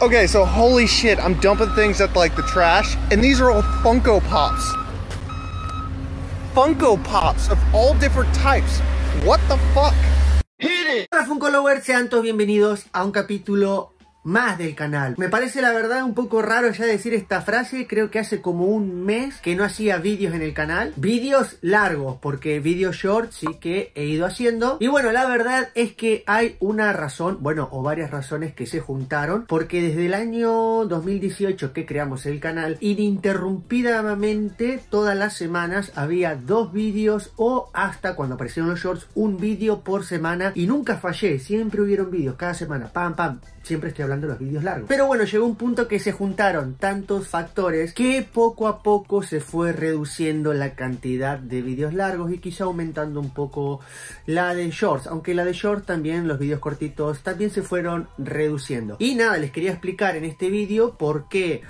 Okay, so holy shit, I'm dumping things at like the trash, and these are all Funko Pops. Funko Pops of all different types. What the fuck? Hit it! Hola Funko Lovers, sean todos bienvenidos a un capítulo más del canal. Me parece la verdad un poco raro ya decir esta frase, creo que hace como un mes que no hacía vídeos en el canal. Vídeos largos, porque vídeos shorts sí que he ido haciendo. Y bueno, la verdad es que hay una razón, bueno, o varias razones que se juntaron, porque desde el año 2018 que creamos el canal, ininterrumpidamente todas las semanas había dos vídeos o hasta cuando aparecieron los shorts, un vídeo por semana y nunca fallé, siempre hubieron vídeos cada semana, pam, pam, Siempre estoy hablando de los vídeos largos. Pero bueno, llegó un punto que se juntaron tantos factores que poco a poco se fue reduciendo la cantidad de vídeos largos y quizá aumentando un poco la de shorts. Aunque la de shorts también, los vídeos cortitos también se fueron reduciendo. Y nada, les quería explicar en este vídeo por qué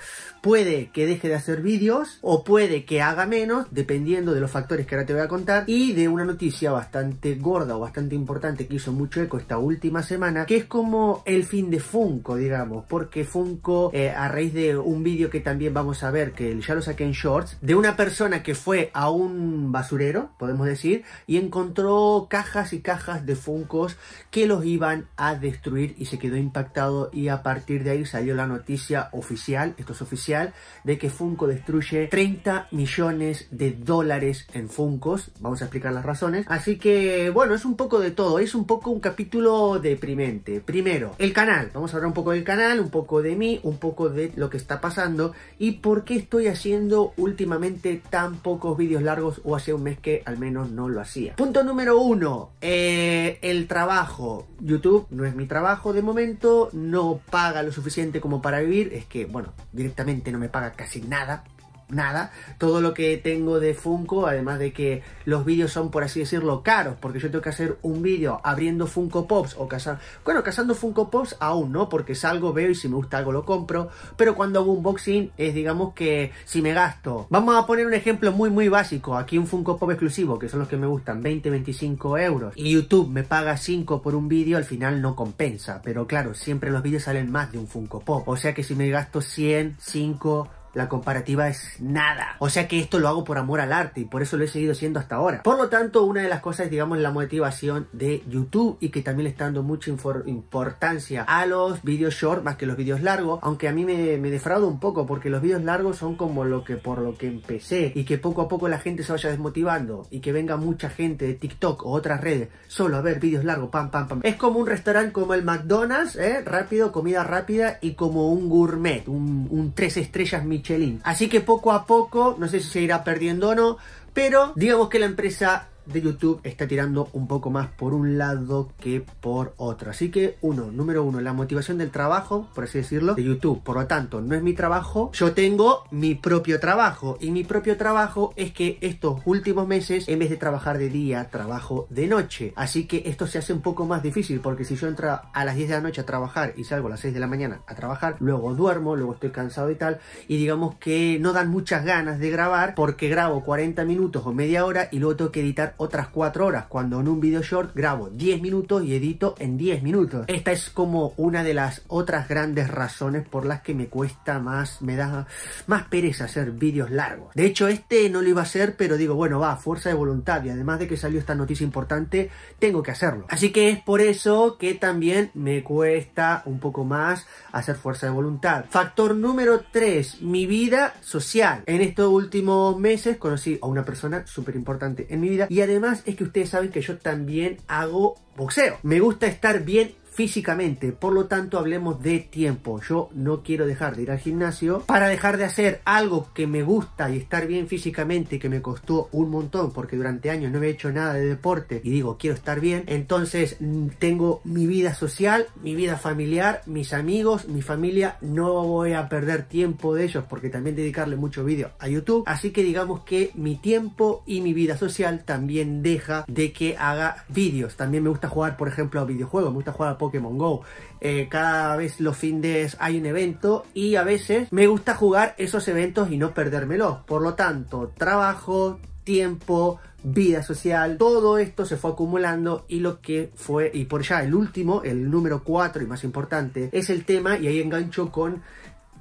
puede que deje de hacer vídeos o puede que haga menos, dependiendo de los factores que ahora te voy a contar, y de una noticia bastante gorda o bastante importante que hizo mucho eco esta última semana, que es como el fin de Funko, digamos, porque Funko, eh, a raíz de un vídeo que también vamos a ver, que ya lo saqué en shorts, de una persona que fue a un basurero, podemos decir, y encontró cajas y cajas de Funcos que los iban a destruir y se quedó impactado y a partir de ahí salió la noticia oficial, esto es oficial, de que Funko destruye 30 millones de dólares en Funcos, vamos a explicar las razones, así que bueno, es un poco de todo, es un poco un capítulo deprimente. Primero, el canal, Vamos a hablar un poco del canal, un poco de mí, un poco de lo que está pasando y por qué estoy haciendo últimamente tan pocos vídeos largos o hace un mes que al menos no lo hacía. Punto número uno, eh, el trabajo. YouTube no es mi trabajo de momento, no paga lo suficiente como para vivir, es que, bueno, directamente no me paga casi nada nada, todo lo que tengo de Funko, además de que los vídeos son, por así decirlo, caros, porque yo tengo que hacer un vídeo abriendo Funko Pops o cazando, bueno, cazando Funko Pops aún no, porque salgo, veo y si me gusta algo lo compro, pero cuando hago un unboxing es, digamos que, si me gasto. Vamos a poner un ejemplo muy, muy básico, aquí un Funko Pop exclusivo, que son los que me gustan, 20, 25 euros, y YouTube me paga 5 por un vídeo, al final no compensa, pero claro, siempre los vídeos salen más de un Funko Pop, o sea que si me gasto 100, 5, la comparativa es nada. O sea que esto lo hago por amor al arte y por eso lo he seguido siendo hasta ahora. Por lo tanto, una de las cosas digamos, la motivación de YouTube y que también le está dando mucha importancia a los vídeos short más que los vídeos largos, aunque a mí me, me un poco porque los vídeos largos son como lo que por lo que empecé y que poco a poco la gente se vaya desmotivando y que venga mucha gente de TikTok o otras redes solo a ver vídeos largos, pam, pam, pam. Es como un restaurante como el McDonald's, ¿eh? rápido, comida rápida y como un gourmet, un, tres estrellas Michelin Así que poco a poco, no sé si se irá perdiendo o no, pero digamos que la empresa de YouTube está tirando un poco más por un lado que por otro. Así que uno, número uno, la motivación del trabajo, por así decirlo, de YouTube. Por lo tanto, no es mi trabajo, yo tengo mi propio trabajo. Y mi propio trabajo es que estos últimos meses, en vez de trabajar de día, trabajo de noche. Así que esto se hace un poco más difícil, porque si yo entro a las 10 de la noche a trabajar y salgo a las 6 de la mañana a trabajar, luego duermo, luego estoy cansado y tal, y digamos que no dan muchas ganas de grabar, porque grabo 40 minutos o media hora y luego tengo que editar otras cuatro horas, cuando en un video short grabo 10 minutos y edito en 10 minutos. Esta es como una de las otras grandes razones por las que me cuesta más, me da más pereza hacer vídeos largos. De hecho, este no lo iba a hacer, pero digo, bueno, va, fuerza de voluntad y además de que salió esta noticia importante, tengo que hacerlo. Así que es por eso que también me cuesta un poco más hacer fuerza de voluntad. Factor número 3, mi vida social. En estos últimos meses conocí a una persona súper importante en mi vida y además es que ustedes saben que yo también hago boxeo. Me gusta estar bien físicamente. Por lo tanto, hablemos de tiempo. Yo no quiero dejar de ir al gimnasio para dejar de hacer algo que me gusta y estar bien físicamente, que me costó un montón porque durante años no he hecho nada de deporte y digo, quiero estar bien. Entonces, mm, tengo mi vida social, mi vida familiar, mis amigos, mi familia. No voy a perder tiempo de ellos porque también dedicarle mucho vídeo a YouTube. Así que digamos que mi tiempo y mi vida social también deja de que haga vídeos. También me gusta jugar, por ejemplo, a videojuegos, me gusta jugar a Pokémon Go. Eh, cada vez los fines hay un evento y a veces me gusta jugar esos eventos y no perdérmelos. Por lo tanto, trabajo, tiempo, vida social, todo esto se fue acumulando y lo que fue, y por ya el último, el número 4 y más importante, es el tema, y ahí engancho con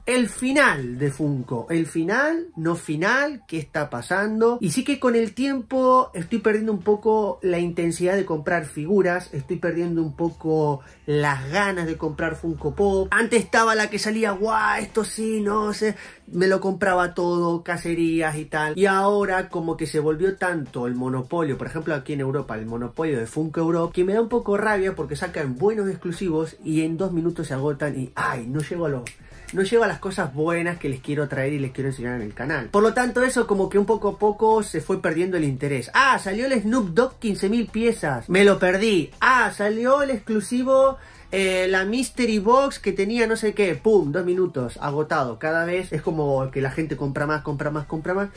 el final de Funko. El final, no final, qué está pasando. Y sí que con el tiempo estoy perdiendo un poco la intensidad de comprar figuras. Estoy perdiendo un poco las ganas de comprar Funko Pop. Antes estaba la que salía, guau, esto sí, no sé. Me lo compraba todo, cacerías y tal. Y ahora como que se volvió tanto el monopolio, por ejemplo aquí en Europa, el monopolio de Funko Europe, que me da un poco rabia porque sacan buenos exclusivos y en dos minutos se agotan y, ay, no llego a los no lleva las cosas buenas que les quiero traer y les quiero enseñar en el canal. Por lo tanto, eso como que un poco a poco se fue perdiendo el interés. Ah, salió el Snoop Dogg 15.000 piezas. Me lo perdí. Ah, salió el exclusivo eh, la Mystery Box que tenía no sé qué, ¡pum! Dos minutos, agotado. Cada vez es como que la gente compra más, compra más, compra más.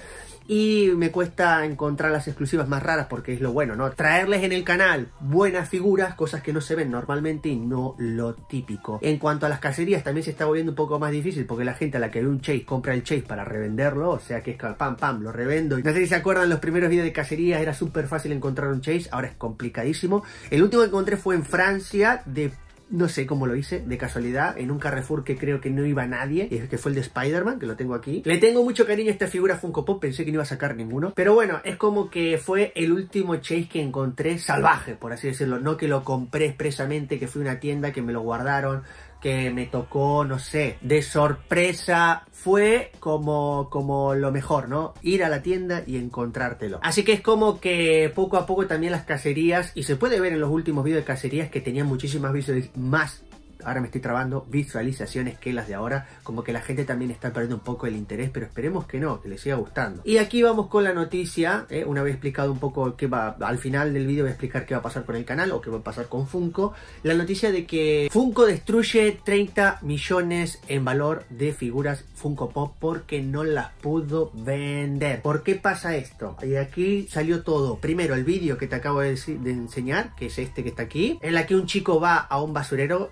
Y me cuesta encontrar las exclusivas más raras porque es lo bueno, ¿no? Traerles en el canal buenas figuras, cosas que no se ven normalmente y no lo típico. En cuanto a las cacerías, también se está volviendo un poco más difícil porque la gente a la que ve un chase compra el chase para revenderlo, o sea que es pam, pam, lo revendo. No sé si se acuerdan, los primeros Vídeos de cacerías era súper fácil encontrar un chase, ahora es complicadísimo. El último que encontré fue en Francia de no sé cómo lo hice, de casualidad, en un Carrefour que creo que no iba nadie, que fue el de Spider-Man, que lo tengo aquí. Le tengo mucho cariño a esta figura Funko Pop, pensé que no iba a sacar ninguno, pero bueno, es como que fue el último chase que encontré salvaje, por así decirlo, no que lo compré expresamente, que fue una tienda que me lo guardaron, que me tocó, no sé, de sorpresa, fue como, como lo mejor, ¿no? Ir a la tienda y encontrártelo. Así que es como que poco a poco también las cacerías, y se puede ver en los últimos vídeos de cacerías que tenían muchísimas visiones más ahora me estoy trabando, visualizaciones que las de ahora, como que la gente también está perdiendo un poco el interés, pero esperemos que no, que les siga gustando. Y aquí vamos con la noticia, eh, una vez explicado un poco qué va, al final del vídeo voy a explicar qué va a pasar con el canal o qué va a pasar con Funko, la noticia de que Funko destruye 30 millones en valor de figuras Funko Pop porque no las pudo vender. ¿Por qué pasa esto? Y aquí salió todo. Primero, el vídeo que te acabo de, enseñar, que es este que está aquí, en la que un chico va a un basurero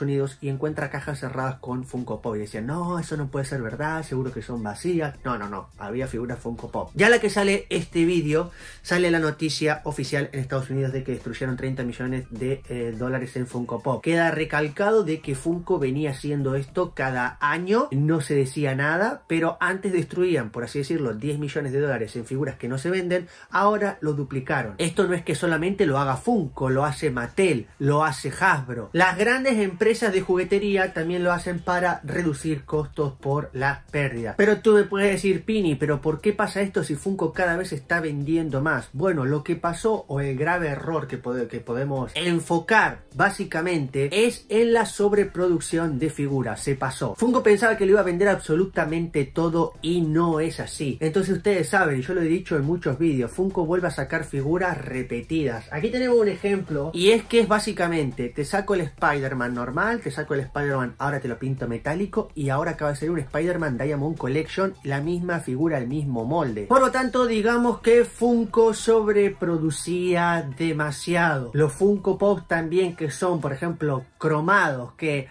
Unidos y encuentra cajas cerradas con Funko Pop y decía, no, eso no puede ser verdad, seguro que son vacías. No, no, no, había figuras Funko Pop. Ya la que sale este vídeo, sale la noticia oficial en Estados Unidos de que destruyeron 30 millones de eh, dólares en Funko Pop. Queda recalcado de que Funko venía haciendo esto cada año, no se decía nada, pero antes destruían, por así decirlo, 10 millones de dólares en figuras que no se venden, ahora lo duplicaron. Esto no es que solamente lo haga Funko, lo hace Mattel, lo hace Hasbro. Las grandes empresas empresas de juguetería también lo hacen para reducir costos por la pérdida. Pero tú me puedes decir, Pini, pero ¿por qué pasa esto si Funko cada vez está vendiendo más? Bueno, lo que pasó o el grave error que, que podemos enfocar básicamente es en la sobreproducción de figuras. Se pasó. Funko pensaba que lo iba a vender absolutamente todo y no es así. Entonces ustedes saben, yo lo he dicho en muchos vídeos, Funko vuelve a sacar figuras repetidas. Aquí tenemos un ejemplo y es que es básicamente, te saco el Spider-Man te saco el Spider-Man, ahora te lo pinto metálico y ahora acaba de ser un Spider-Man Diamond Collection, la misma figura, el mismo molde. Por lo tanto, digamos que Funko sobreproducía demasiado. Los Funko Pop también que son, por ejemplo, cromados, que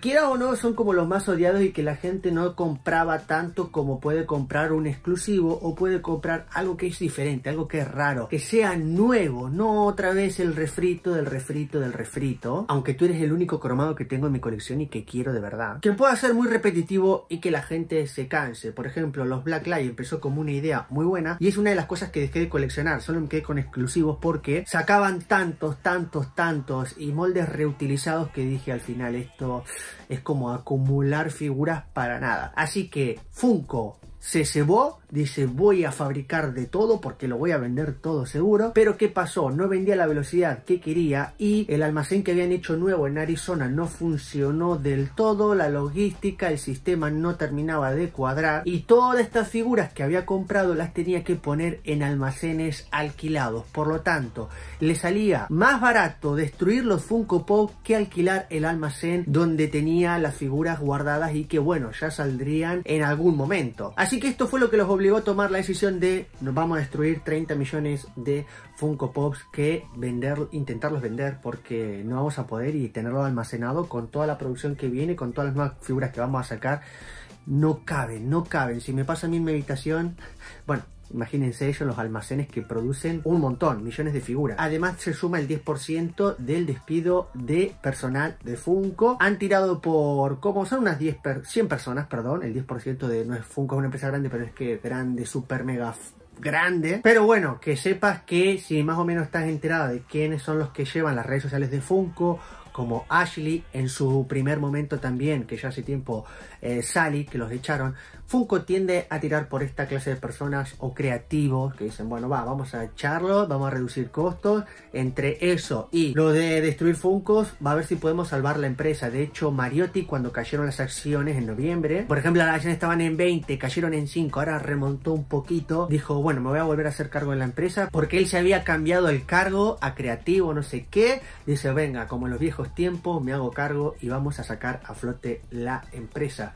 quiera o no son como los más odiados y que la gente no compraba tanto como puede comprar un exclusivo o puede comprar algo que es diferente, algo que es raro, que sea nuevo, no otra vez el refrito del refrito del refrito, aunque tú eres el único cromado que tengo en mi colección y que quiero de verdad. Que pueda ser muy repetitivo y que la gente se canse. Por ejemplo, los Black Light empezó como una idea muy buena y es una de las cosas que dejé de coleccionar. Solo me quedé con exclusivos porque sacaban tantos, tantos, tantos y moldes reutilizados que dije al final esto es como acumular figuras para nada. Así que Funko, se cebó, dice voy a fabricar de todo porque lo voy a vender todo seguro, pero ¿qué pasó? No vendía la velocidad que quería y el almacén que habían hecho nuevo en Arizona no funcionó del todo, la logística, el sistema no terminaba de cuadrar y todas estas figuras que había comprado las tenía que poner en almacenes alquilados, por lo tanto le salía más barato destruir los Funko Pop que alquilar el almacén donde tenía las figuras guardadas y que bueno, ya saldrían en algún momento. Así que esto fue lo que los obligó a tomar la decisión de nos vamos a destruir 30 millones de Funko Pops que vender, intentarlos vender porque no vamos a poder y tenerlo almacenado con toda la producción que viene, con todas las nuevas figuras que vamos a sacar. No caben, no caben. Si me pasa a mí en mi habitación, bueno, Imagínense ellos los almacenes que producen un montón, millones de figuras. Además se suma el 10% del despido de personal de Funko. Han tirado por, como son unas 100 personas, perdón, el 10% de, no es Funko, es una empresa grande, pero es que grande, super mega grande. Pero bueno, que sepas que si más o menos estás enterada de quiénes son los que llevan las redes sociales de Funko, como Ashley en su primer momento también, que ya hace tiempo eh, Sally, que los echaron, Funko tiende a tirar por esta clase de personas o creativos que dicen, bueno, va, vamos a echarlos, vamos a reducir costos, entre eso y lo de destruir Funkos, va a ver si podemos salvar la empresa. De hecho, Mariotti, cuando cayeron las acciones en noviembre, por ejemplo, las acciones estaban en 20, cayeron en 5, ahora remontó un poquito, dijo, bueno, me voy a volver a hacer cargo de la empresa, porque él se había cambiado el cargo a creativo, no sé qué, dice, venga, como los viejos tiempo, me hago cargo y vamos a sacar a flote la empresa.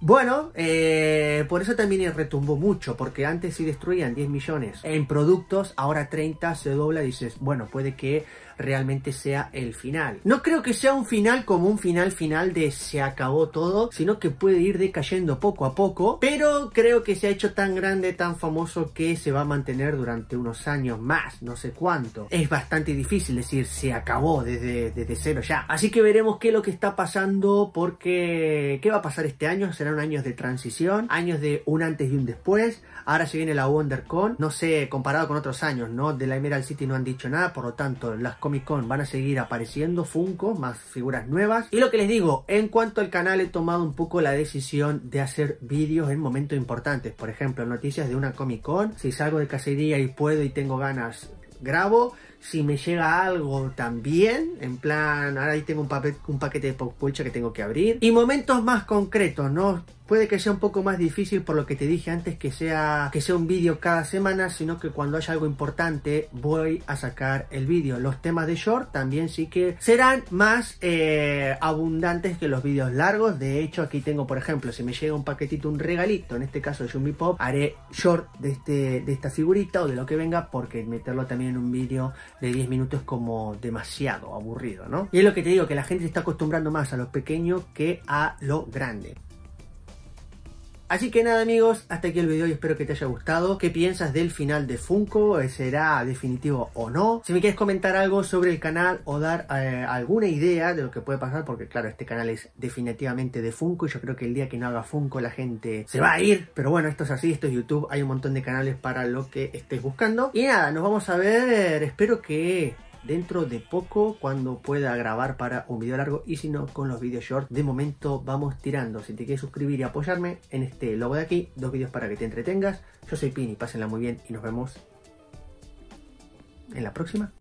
Bueno, eh, por eso también retumbó mucho, porque antes si destruían 10 millones en productos, ahora 30 se dobla dices, bueno, puede que realmente sea el final. No creo que sea un final como un final final de se acabó todo, sino que puede ir decayendo poco a poco, pero creo que se ha hecho tan grande, tan famoso que se va a mantener durante unos años más, no sé cuánto. Es bastante difícil decir se acabó desde, desde cero ya. Así que veremos qué es lo que está pasando porque qué va a pasar este año, serán años de transición, años de un antes y un después. Ahora se viene la WonderCon, no sé, comparado con otros años, ¿no? De la Emerald City no han dicho nada, por lo tanto, las Comic Con van a seguir apareciendo Funko, más figuras nuevas. Y lo que les digo, en cuanto al canal he tomado un poco la decisión de hacer vídeos en momentos importantes. Por ejemplo, noticias de una Comic Con. Si salgo de cacería y puedo y tengo ganas, grabo si me llega algo también, en plan, ahora ahí tengo un, papel, un paquete de pop que tengo que abrir. Y momentos más concretos, no Puede que sea un poco más difícil por lo que te dije antes que sea, que sea un vídeo cada semana, sino que cuando haya algo importante voy a sacar el vídeo. Los temas de short también sí que serán más eh, abundantes que los vídeos largos. De hecho, aquí tengo, por ejemplo, si me llega un paquetito, un regalito, en este caso de Jumbi Pop, haré short de, este, de esta figurita o de lo que venga, porque meterlo también en un vídeo de 10 minutos es como demasiado aburrido, ¿no? Y es lo que te digo, que la gente se está acostumbrando más a lo pequeño que a lo grande. Así que nada amigos, hasta aquí el video y espero que te haya gustado. ¿Qué piensas del final de Funko? ¿Será definitivo o no? Si me quieres comentar algo sobre el canal o dar eh, alguna idea de lo que puede pasar, porque claro, este canal es definitivamente de Funko y yo creo que el día que no haga Funko la gente se va a ir. Pero bueno, esto es así, esto es YouTube, hay un montón de canales para lo que estés buscando. Y nada, nos vamos a ver, espero que dentro de poco cuando pueda grabar para un video largo y si no con los videos short. De momento vamos tirando. Si te quieres suscribir y apoyarme en este logo de aquí, dos vídeos para que te entretengas. Yo soy Pini, pásenla muy bien y nos vemos en la próxima.